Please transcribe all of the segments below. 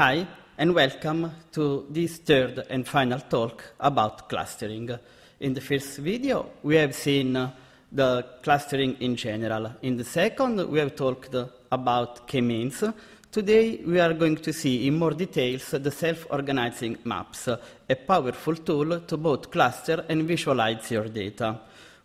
Hi, and welcome to this third and final talk about clustering. In the first video, we have seen the clustering in general. In the second, we have talked about k-means. Today, we are going to see in more details the self-organizing maps, a powerful tool to both cluster and visualize your data.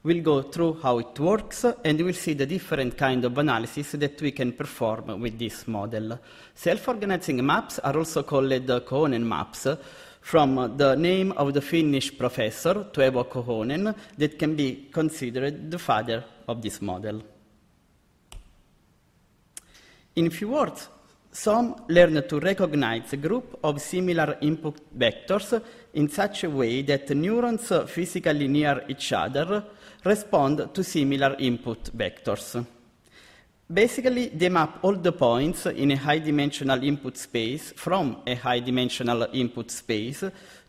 We'll go through how it works and we'll see the different kind of analysis that we can perform with this model. Self-organizing maps are also called Kohonen maps from the name of the Finnish professor, Tuevo Kohonen, that can be considered the father of this model. In few words, some learn to recognize a group of similar input vectors in such a way that neurons physically near each other respond to similar input vectors. Basically, they map all the points in a high dimensional input space from a high dimensional input space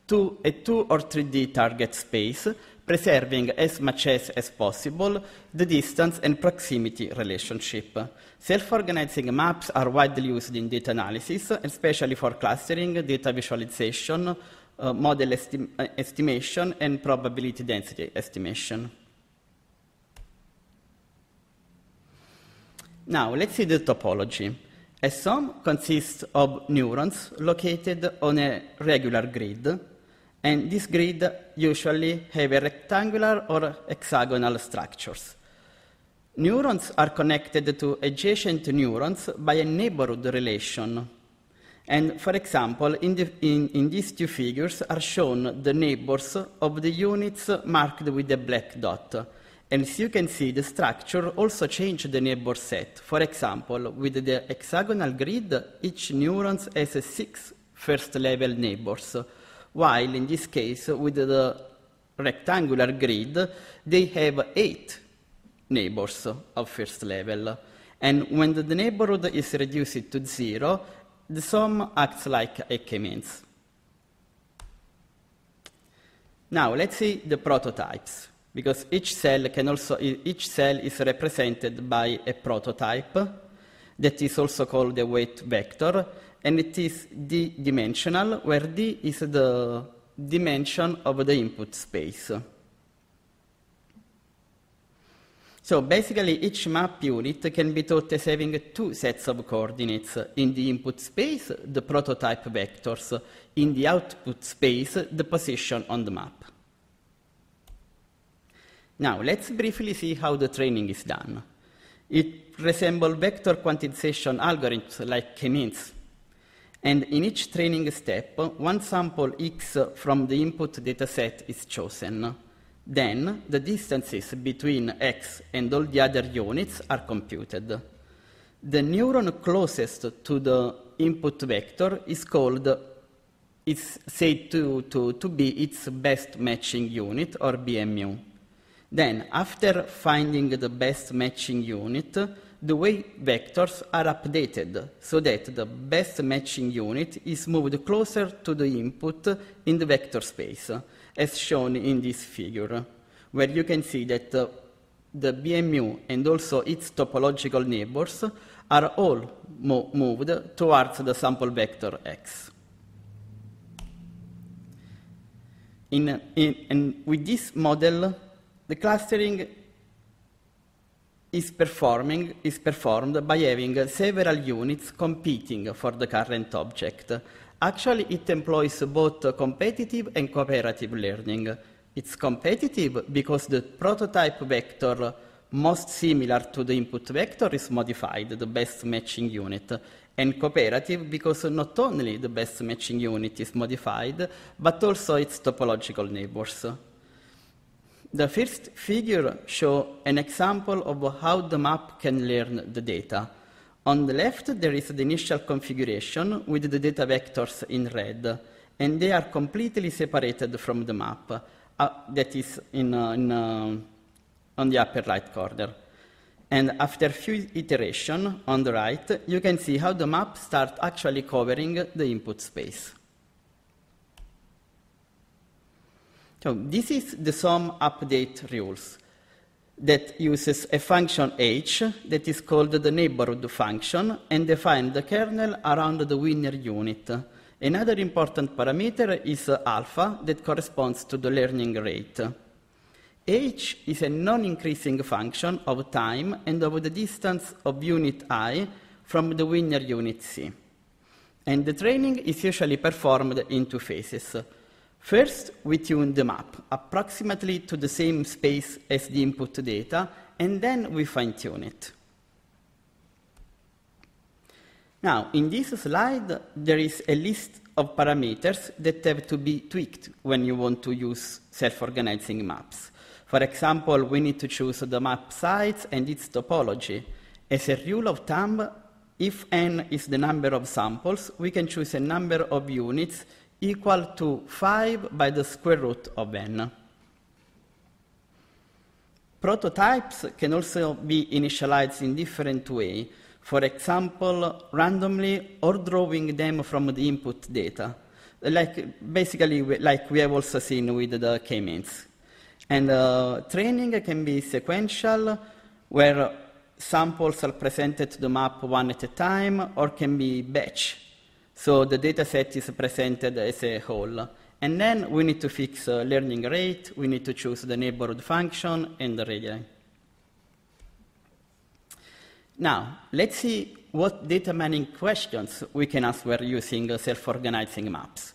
to a 2 or 3D target space, preserving as much as, as possible the distance and proximity relationship. Self-organizing maps are widely used in data analysis, especially for clustering, data visualization, uh, model esti uh, estimation and probability density estimation. Now, let's see the topology. A SOM consists of neurons located on a regular grid, and this grid usually have a rectangular or hexagonal structures. Neurons are connected to adjacent neurons by a neighborhood relation and for example, in, the, in, in, these two figures are shown the neighbors of the units marked with the black dot. And as you can see, the structure also changed the neighbor set. For example, with the hexagonal grid, each neuron has six first-level neighbors, while in this case, with the rectangular grid, they have eight neighbors of first level. And when the neighborhood is reduced to zero, the sum acts like a k-means. Now let's see the prototypes, because each cell, can also, each cell is represented by a prototype that is also called a weight vector, and it is d-dimensional, where d is the dimension of the input space. So basically, each map unit can be thought as having two sets of coordinates. In the input space, the prototype vectors. In the output space, the position on the map. Now, let's briefly see how the training is done. It resembles vector quantization algorithms like K-means. And in each training step, one sample X from the input dataset is chosen. Then the distances between X and all the other units are computed. The neuron closest to the input vector is called, is said to, to, to be its best matching unit or BMU. Then, after finding the best matching unit, the weight vectors are updated so that the best matching unit is moved closer to the input in the vector space as shown in this figure, where you can see that uh, the, the BMU and also its topological neighbors are all mo moved towards the sample vector x. In, in, and with this model, the clustering is, performing, is performed by having several units competing for the current object, Actually, it employs both competitive and cooperative learning. It's competitive because the prototype vector most similar to the input vector is modified, the best matching unit, and cooperative because not only the best matching unit is modified, but also its topological neighbors. The first figure shows an example of how the map can learn the data. On the left, there is the initial configuration with the data vectors in red, and they are completely separated from the map uh, that is in, uh, in, uh, on the upper right corner. And after a few iterations on the right, you can see how the map starts actually covering the input space. So this is the some update rules that uses a function h that is called the neighborhood function and define the kernel around the winner unit. Another important parameter is alpha that corresponds to the learning rate. h is a non-increasing function of time and of the distance of unit i from the winner unit c. And the training is usually performed in two phases. First, we tune the map approximately to the same space as the input data, and then we fine-tune it. Now, in this slide, there is a list of parameters that have to be tweaked when you want to use self-organizing maps. For example, we need to choose the map size and its topology. As a rule of thumb, if n is the number of samples, we can choose a number of units equal to 5 by the square root of n. Prototypes can also be initialized in different way, for example, randomly or drawing them from the input data, like basically like we have also seen with the k-means. And uh, training can be sequential, where samples are presented to the map one at a time, or can be batch, so the data set is presented as a whole. And then we need to fix uh, learning rate, we need to choose the neighborhood function and the radii. Now, let's see what data mining questions we can ask when using uh, self-organizing maps.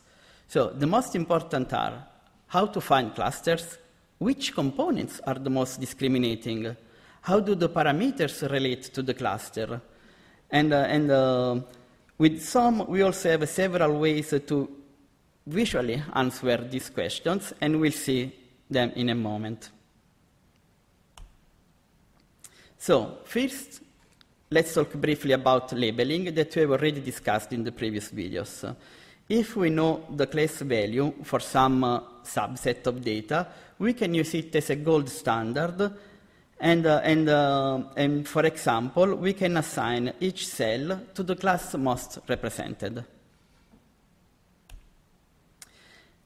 So the most important are how to find clusters, which components are the most discriminating, how do the parameters relate to the cluster, and, uh, and uh, with some, we also have several ways to visually answer these questions, and we'll see them in a moment. So, first, let's talk briefly about labeling that we have already discussed in the previous videos. If we know the class value for some uh, subset of data, we can use it as a gold standard and, uh, and, uh, and for example, we can assign each cell to the class most represented.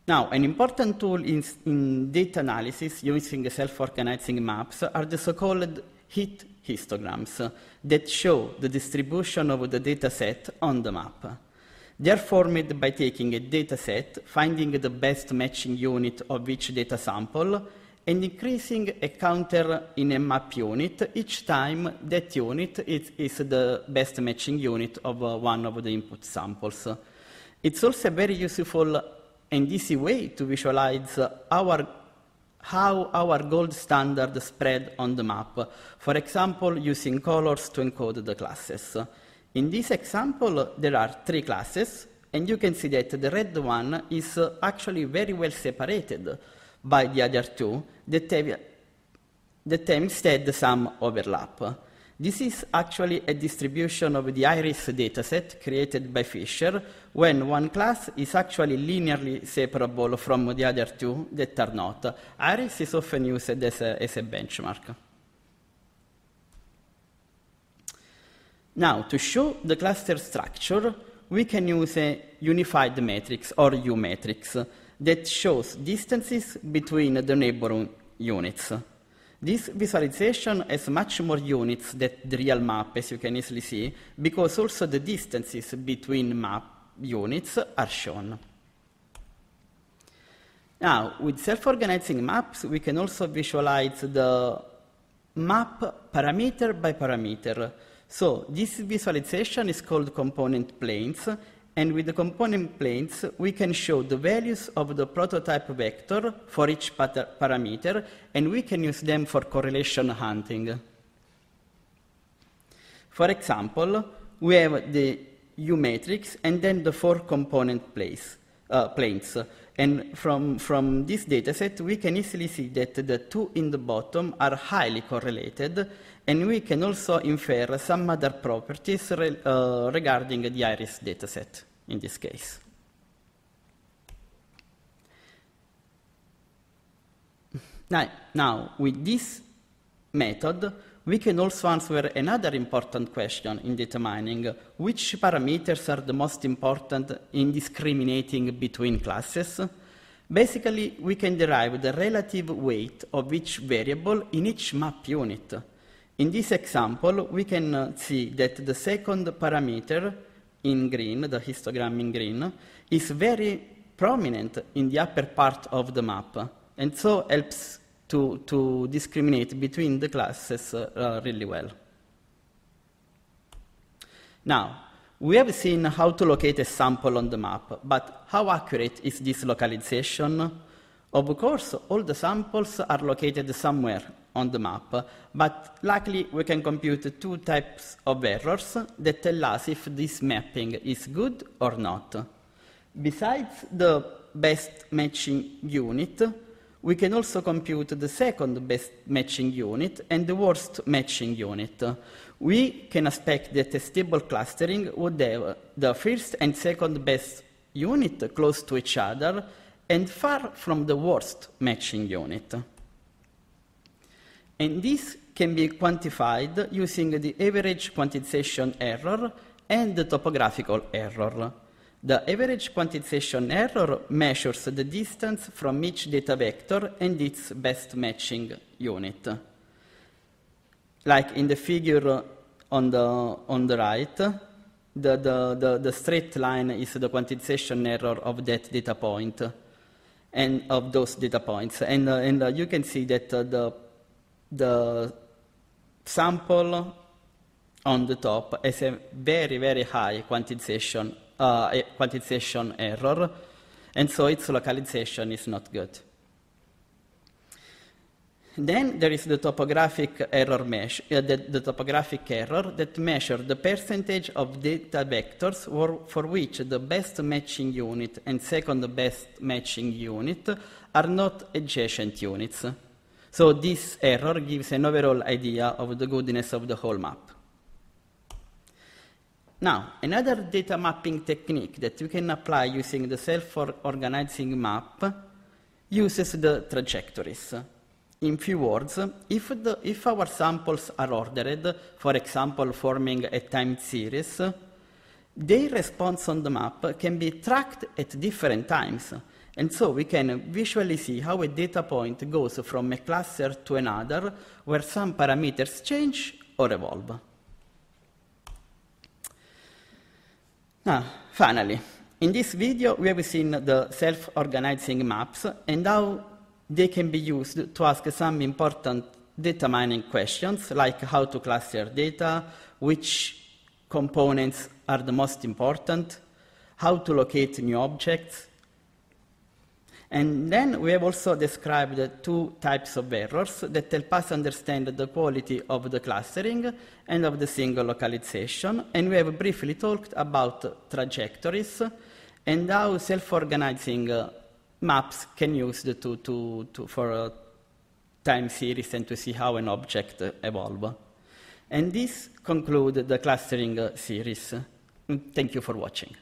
Now, an important tool in, in data analysis using self-organizing maps are the so-called heat histograms that show the distribution of the dataset on the map. They are formed by taking a dataset, finding the best matching unit of each data sample, and increasing a counter in a map unit each time that unit is, is the best matching unit of uh, one of the input samples. It's also a very useful and easy way to visualize our, how our gold standard spread on the map, for example, using colors to encode the classes. In this example, there are three classes, and you can see that the red one is uh, actually very well separated by the other two that have, that have instead some overlap. This is actually a distribution of the iris dataset created by Fisher when one class is actually linearly separable from the other two that are not. Iris is often used as a, as a benchmark. Now, to show the cluster structure, we can use a unified matrix or U matrix that shows distances between the neighboring units. This visualization has much more units than the real map, as you can easily see, because also the distances between map units are shown. Now, with self-organizing maps, we can also visualize the map parameter by parameter. So this visualization is called component planes, and with the component planes, we can show the values of the prototype vector for each parameter, and we can use them for correlation hunting. For example, we have the U matrix and then the four component place, uh, planes. And from, from this dataset, we can easily see that the two in the bottom are highly correlated, and we can also infer some other properties re uh, regarding the iris dataset in this case. Now, now, with this method, we can also answer another important question in data mining, which parameters are the most important in discriminating between classes? Basically, we can derive the relative weight of each variable in each map unit in this example, we can uh, see that the second parameter in green, the histogram in green, is very prominent in the upper part of the map, and so helps to, to discriminate between the classes uh, really well. Now, we have seen how to locate a sample on the map, but how accurate is this localization? Of course, all the samples are located somewhere on the map, but luckily we can compute two types of errors that tell us if this mapping is good or not. Besides the best matching unit, we can also compute the second best matching unit and the worst matching unit. We can expect that a stable clustering would have the first and second best unit close to each other and far from the worst matching unit. And this can be quantified using the average quantization error and the topographical error. The average quantization error measures the distance from each data vector and its best matching unit. Like in the figure on the, on the right, the, the, the, the straight line is the quantization error of that data point and of those data points. And, uh, and uh, you can see that uh, the the sample on the top has a very, very high quantization, uh, eh, quantization error, and so its localization is not good. Then there is the topographic error mesh, eh, uh, the, the, topographic error that measures the percentage of data vectors for, for which the best matching unit and second best matching unit are not adjacent units. So this error gives an overall idea of the goodness of the whole map. Now, another data mapping technique that you can apply using the self-organizing map uses the trajectories. In few words, if, the, if our samples are ordered, for example, forming a time series, their response on the map can be tracked at different times and so we can visually see how a data point goes from a cluster to another where some parameters change or evolve. Now, ah, finally, in this video we have seen the self-organizing maps and how they can be used to ask some important data mining questions like how to cluster data, which components are the most important, how to locate new objects, and then we have also described two types of errors that help us understand the quality of the clustering and of the single localization. And we have briefly talked about trajectories and how self-organizing uh, maps can use the two to, to, for a uh, time series and to see how an object uh, evolves. And this concludes the clustering series. Mm, thank you for watching.